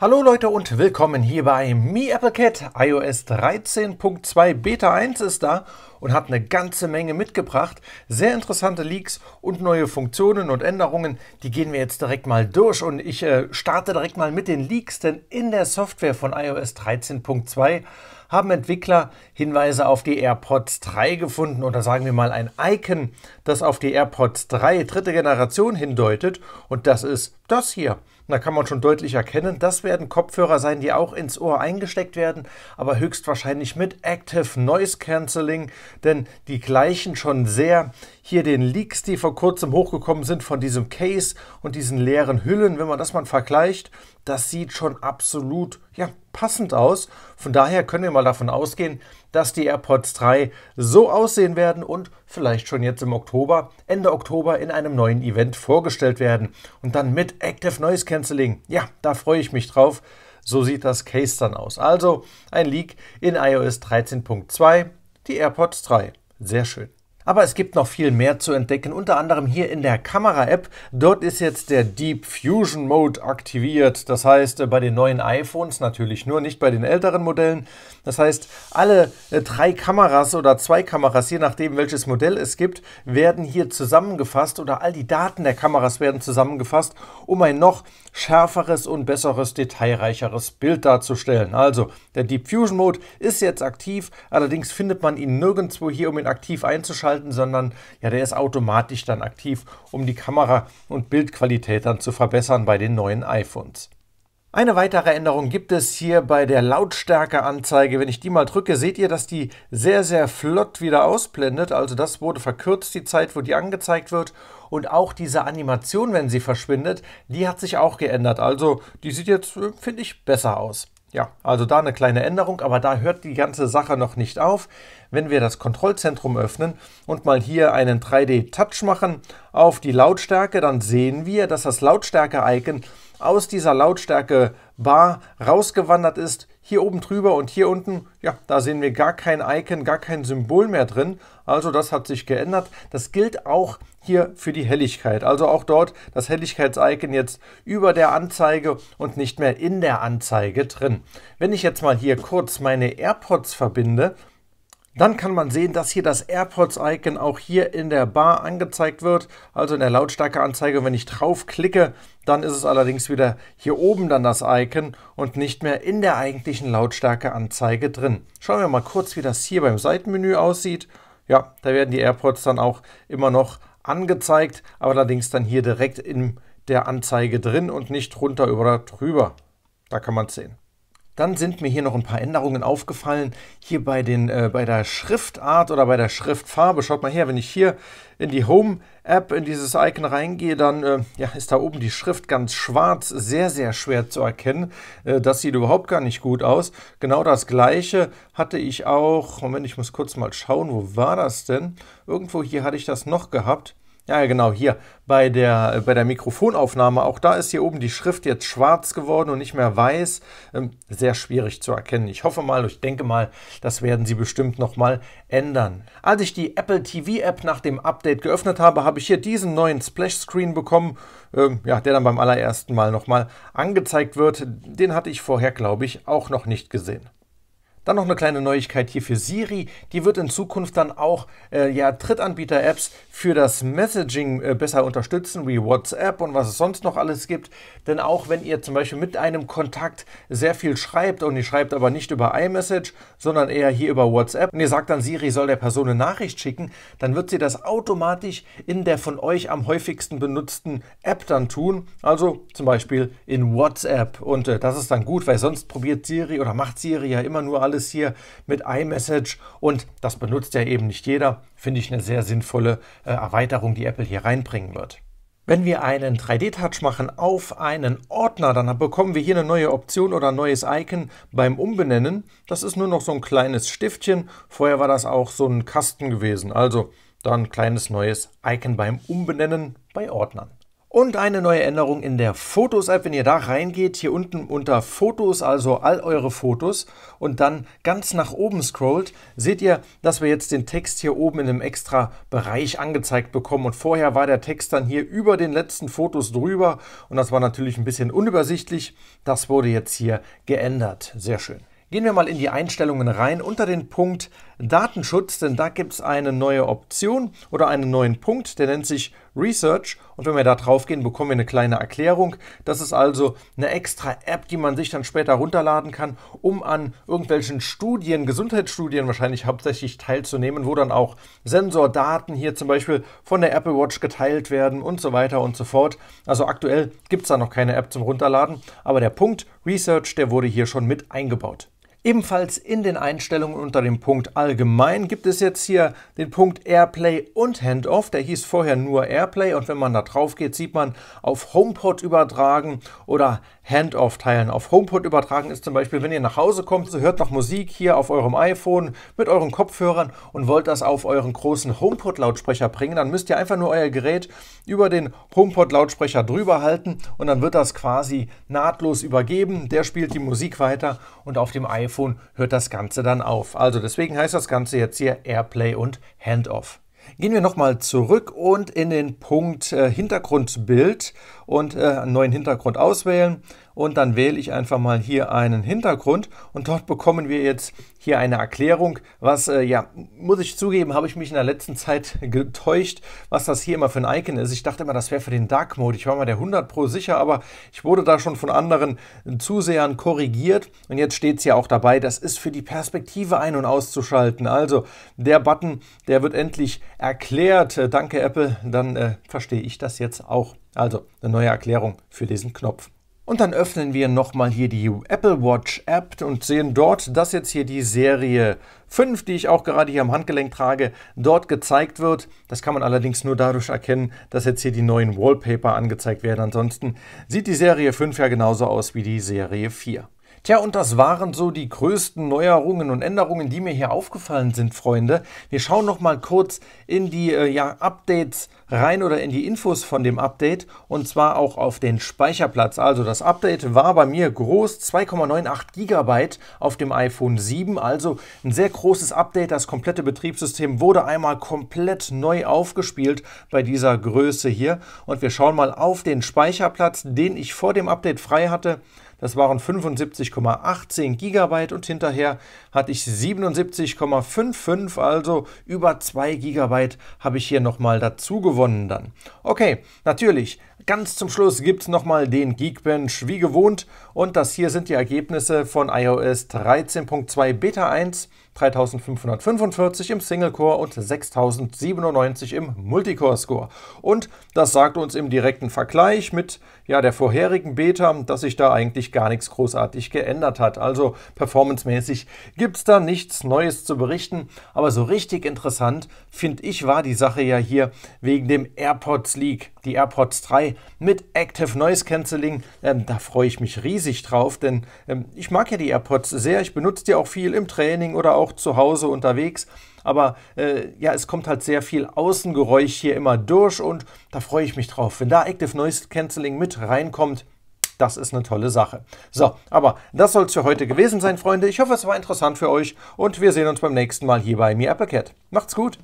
Hallo Leute und willkommen hier bei Mi AppleCat. iOS 13.2 Beta 1 ist da und hat eine ganze Menge mitgebracht. Sehr interessante Leaks und neue Funktionen und Änderungen, die gehen wir jetzt direkt mal durch und ich äh, starte direkt mal mit den Leaks, denn in der Software von iOS 13.2 haben Entwickler Hinweise auf die AirPods 3 gefunden oder sagen wir mal ein Icon, das auf die AirPods 3 dritte Generation hindeutet und das ist das hier da kann man schon deutlich erkennen, das werden Kopfhörer sein, die auch ins Ohr eingesteckt werden, aber höchstwahrscheinlich mit Active Noise Cancelling, denn die gleichen schon sehr hier den Leaks, die vor kurzem hochgekommen sind von diesem Case und diesen leeren Hüllen. Wenn man das mal vergleicht, das sieht schon absolut ja, passend aus. Von daher können wir mal davon ausgehen, dass die AirPods 3 so aussehen werden und vielleicht schon jetzt im Oktober, Ende Oktober in einem neuen Event vorgestellt werden. Und dann mit Active Noise Cancelling. Ja, da freue ich mich drauf. So sieht das Case dann aus. Also ein Leak in iOS 13.2, die AirPods 3. Sehr schön. Aber es gibt noch viel mehr zu entdecken, unter anderem hier in der Kamera-App. Dort ist jetzt der Deep Fusion Mode aktiviert. Das heißt, äh, bei den neuen iPhones natürlich nur, nicht bei den älteren Modellen. Das heißt, alle äh, drei Kameras oder zwei Kameras, je nachdem welches Modell es gibt, werden hier zusammengefasst oder all die Daten der Kameras werden zusammengefasst, um ein noch schärferes und besseres, detailreicheres Bild darzustellen. Also, der Deep Fusion Mode ist jetzt aktiv, allerdings findet man ihn nirgendwo hier, um ihn aktiv einzuschalten halten, sondern ja, der ist automatisch dann aktiv, um die Kamera- und Bildqualität dann zu verbessern bei den neuen iPhones. Eine weitere Änderung gibt es hier bei der Lautstärke-Anzeige. Wenn ich die mal drücke, seht ihr, dass die sehr, sehr flott wieder ausblendet. Also das wurde verkürzt, die Zeit, wo die angezeigt wird. Und auch diese Animation, wenn sie verschwindet, die hat sich auch geändert. Also die sieht jetzt, äh, finde ich, besser aus. Ja, also da eine kleine Änderung, aber da hört die ganze Sache noch nicht auf. Wenn wir das Kontrollzentrum öffnen und mal hier einen 3D-Touch machen auf die Lautstärke, dann sehen wir, dass das Lautstärke-Icon aus dieser Lautstärke-Bar rausgewandert ist hier oben drüber und hier unten, ja, da sehen wir gar kein Icon, gar kein Symbol mehr drin. Also das hat sich geändert. Das gilt auch hier für die Helligkeit. Also auch dort das Helligkeits-Icon jetzt über der Anzeige und nicht mehr in der Anzeige drin. Wenn ich jetzt mal hier kurz meine AirPods verbinde, dann kann man sehen, dass hier das AirPods-Icon auch hier in der Bar angezeigt wird, also in der Lautstärkeanzeige. anzeige Wenn ich drauf klicke, dann ist es allerdings wieder hier oben dann das Icon und nicht mehr in der eigentlichen Lautstärkeanzeige drin. Schauen wir mal kurz, wie das hier beim Seitenmenü aussieht. Ja, da werden die AirPods dann auch immer noch angezeigt, aber allerdings dann hier direkt in der Anzeige drin und nicht runter oder drüber. Da kann man es sehen. Dann sind mir hier noch ein paar Änderungen aufgefallen. Hier bei, den, äh, bei der Schriftart oder bei der Schriftfarbe. Schaut mal her, wenn ich hier in die Home-App, in dieses Icon reingehe, dann äh, ja, ist da oben die Schrift ganz schwarz, sehr, sehr schwer zu erkennen. Äh, das sieht überhaupt gar nicht gut aus. Genau das gleiche hatte ich auch, Moment, ich muss kurz mal schauen, wo war das denn? Irgendwo hier hatte ich das noch gehabt. Ja, genau, hier bei der, bei der Mikrofonaufnahme, auch da ist hier oben die Schrift jetzt schwarz geworden und nicht mehr weiß. Ähm, sehr schwierig zu erkennen. Ich hoffe mal, ich denke mal, das werden sie bestimmt nochmal ändern. Als ich die Apple TV App nach dem Update geöffnet habe, habe ich hier diesen neuen Splash-Screen bekommen, ähm, ja, der dann beim allerersten Mal nochmal angezeigt wird. Den hatte ich vorher, glaube ich, auch noch nicht gesehen. Dann noch eine kleine Neuigkeit hier für Siri. Die wird in Zukunft dann auch äh, ja, Drittanbieter-Apps für das Messaging äh, besser unterstützen, wie WhatsApp und was es sonst noch alles gibt. Denn auch wenn ihr zum Beispiel mit einem Kontakt sehr viel schreibt und ihr schreibt aber nicht über iMessage, sondern eher hier über WhatsApp und ihr sagt dann, Siri soll der Person eine Nachricht schicken, dann wird sie das automatisch in der von euch am häufigsten benutzten App dann tun. Also zum Beispiel in WhatsApp. Und äh, das ist dann gut, weil sonst probiert Siri oder macht Siri ja immer nur alles alles hier mit iMessage und das benutzt ja eben nicht jeder. Finde ich eine sehr sinnvolle äh, Erweiterung, die Apple hier reinbringen wird. Wenn wir einen 3D-Touch machen auf einen Ordner, dann bekommen wir hier eine neue Option oder ein neues Icon beim Umbenennen. Das ist nur noch so ein kleines Stiftchen. Vorher war das auch so ein Kasten gewesen. Also dann ein kleines neues Icon beim Umbenennen bei Ordnern. Und eine neue Änderung in der Fotos-App, wenn ihr da reingeht, hier unten unter Fotos, also all eure Fotos, und dann ganz nach oben scrollt, seht ihr, dass wir jetzt den Text hier oben in einem extra Bereich angezeigt bekommen. Und vorher war der Text dann hier über den letzten Fotos drüber und das war natürlich ein bisschen unübersichtlich. Das wurde jetzt hier geändert. Sehr schön. Gehen wir mal in die Einstellungen rein unter den Punkt Datenschutz, denn da gibt es eine neue Option oder einen neuen Punkt, der nennt sich Research und wenn wir da drauf gehen, bekommen wir eine kleine Erklärung. Das ist also eine extra App, die man sich dann später runterladen kann, um an irgendwelchen Studien, Gesundheitsstudien wahrscheinlich hauptsächlich teilzunehmen, wo dann auch Sensordaten hier zum Beispiel von der Apple Watch geteilt werden und so weiter und so fort. Also aktuell gibt es da noch keine App zum Runterladen, aber der Punkt Research, der wurde hier schon mit eingebaut. Ebenfalls in den Einstellungen unter dem Punkt Allgemein gibt es jetzt hier den Punkt Airplay und Handoff. Der hieß vorher nur Airplay und wenn man da drauf geht, sieht man auf HomePod übertragen oder Handoff teilen. Auf HomePod übertragen ist zum Beispiel, wenn ihr nach Hause kommt, so hört noch Musik hier auf eurem iPhone mit euren Kopfhörern und wollt das auf euren großen HomePod-Lautsprecher bringen, dann müsst ihr einfach nur euer Gerät über den HomePod-Lautsprecher drüber halten und dann wird das quasi nahtlos übergeben. Der spielt die Musik weiter und auf dem iPhone iPhone hört das Ganze dann auf. Also deswegen heißt das Ganze jetzt hier AirPlay und Handoff. Gehen wir nochmal zurück und in den Punkt äh, Hintergrundbild und äh, einen neuen Hintergrund auswählen. Und dann wähle ich einfach mal hier einen Hintergrund und dort bekommen wir jetzt hier eine Erklärung, was, äh, ja, muss ich zugeben, habe ich mich in der letzten Zeit getäuscht, was das hier immer für ein Icon ist. Ich dachte immer, das wäre für den Dark Mode. Ich war mal der 100 Pro sicher, aber ich wurde da schon von anderen Zusehern korrigiert. Und jetzt steht es ja auch dabei, das ist für die Perspektive ein- und auszuschalten. Also der Button, der wird endlich erklärt. Äh, danke Apple, dann äh, verstehe ich das jetzt auch. Also eine neue Erklärung für diesen Knopf. Und dann öffnen wir nochmal hier die Apple Watch App und sehen dort, dass jetzt hier die Serie 5, die ich auch gerade hier am Handgelenk trage, dort gezeigt wird. Das kann man allerdings nur dadurch erkennen, dass jetzt hier die neuen Wallpaper angezeigt werden. Ansonsten sieht die Serie 5 ja genauso aus wie die Serie 4. Tja, und das waren so die größten Neuerungen und Änderungen, die mir hier aufgefallen sind, Freunde. Wir schauen noch mal kurz in die äh, ja, Updates rein oder in die Infos von dem Update und zwar auch auf den Speicherplatz. Also das Update war bei mir groß, 2,98 GB auf dem iPhone 7, also ein sehr großes Update. Das komplette Betriebssystem wurde einmal komplett neu aufgespielt bei dieser Größe hier und wir schauen mal auf den Speicherplatz, den ich vor dem Update frei hatte. Das waren 75,18 GB und hinterher hatte ich 77,55, also über 2 GB habe ich hier nochmal dazu gewonnen dann. Okay, natürlich, ganz zum Schluss gibt es nochmal den Geekbench wie gewohnt und das hier sind die Ergebnisse von iOS 13.2 Beta 1 3545 im Single-Core und 6097 im Multicore-Score. Und das sagt uns im direkten Vergleich mit ja, der vorherigen Beta, dass sich da eigentlich gar nichts großartig geändert hat. Also performancemäßig gibt es da nichts Neues zu berichten. Aber so richtig interessant, finde ich, war die Sache ja hier wegen dem AirPods Leak, die AirPods 3 mit Active Noise Cancelling. Ähm, da freue ich mich riesig drauf, denn ähm, ich mag ja die AirPods sehr. Ich benutze die auch viel im Training oder auch auch zu Hause unterwegs. Aber äh, ja, es kommt halt sehr viel Außengeräusch hier immer durch und da freue ich mich drauf. Wenn da Active Noise Cancelling mit reinkommt, das ist eine tolle Sache. So, aber das soll es für heute gewesen sein, Freunde. Ich hoffe, es war interessant für euch und wir sehen uns beim nächsten Mal hier bei Apple Cat. Macht's gut!